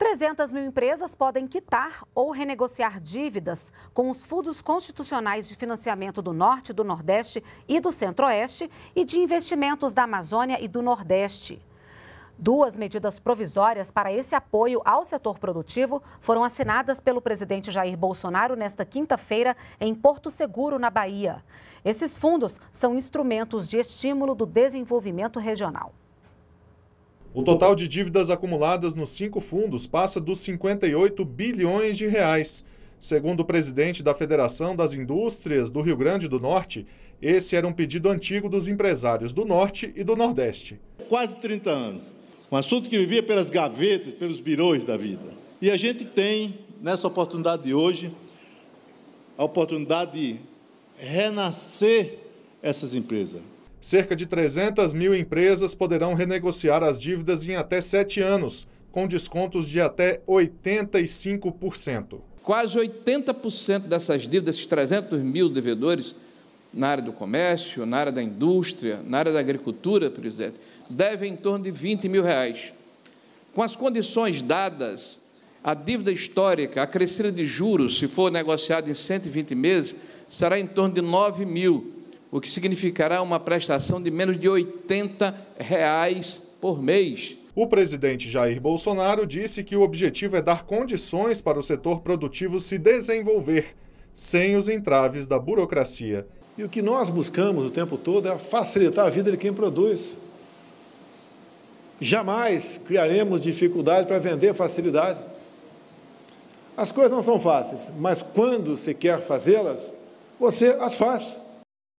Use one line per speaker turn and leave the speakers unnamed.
300 mil empresas podem quitar ou renegociar dívidas com os fundos constitucionais de financiamento do Norte, do Nordeste e do Centro-Oeste e de investimentos da Amazônia e do Nordeste. Duas medidas provisórias para esse apoio ao setor produtivo foram assinadas pelo presidente Jair Bolsonaro nesta quinta-feira em Porto Seguro, na Bahia. Esses fundos são instrumentos de estímulo do desenvolvimento regional.
O total de dívidas acumuladas nos cinco fundos passa dos 58 bilhões de reais. Segundo o presidente da Federação das Indústrias do Rio Grande do Norte, esse era um pedido antigo dos empresários do
Norte e do Nordeste. Quase 30 anos. Um assunto que vivia pelas gavetas, pelos birões da vida. E a gente tem, nessa oportunidade de hoje, a oportunidade de renascer essas empresas. Cerca de
300 mil empresas poderão renegociar as dívidas em até sete anos, com descontos
de até 85%. Quase 80% dessas dívidas, esses 300 mil devedores, na área do comércio, na área da indústria, na área da agricultura, presidente, devem em torno de 20 mil reais. Com as condições dadas, a dívida histórica, a crescida de juros, se for negociada em 120 meses, será em torno de 9 mil o que significará uma prestação de menos de 80 reais por mês. O presidente Jair Bolsonaro
disse que o objetivo é dar condições para o setor produtivo se desenvolver, sem
os entraves da burocracia. E o que nós buscamos o tempo todo é facilitar a vida de quem produz. Jamais criaremos dificuldade para vender facilidade. As coisas não são fáceis, mas quando se quer fazê-las, você as faz.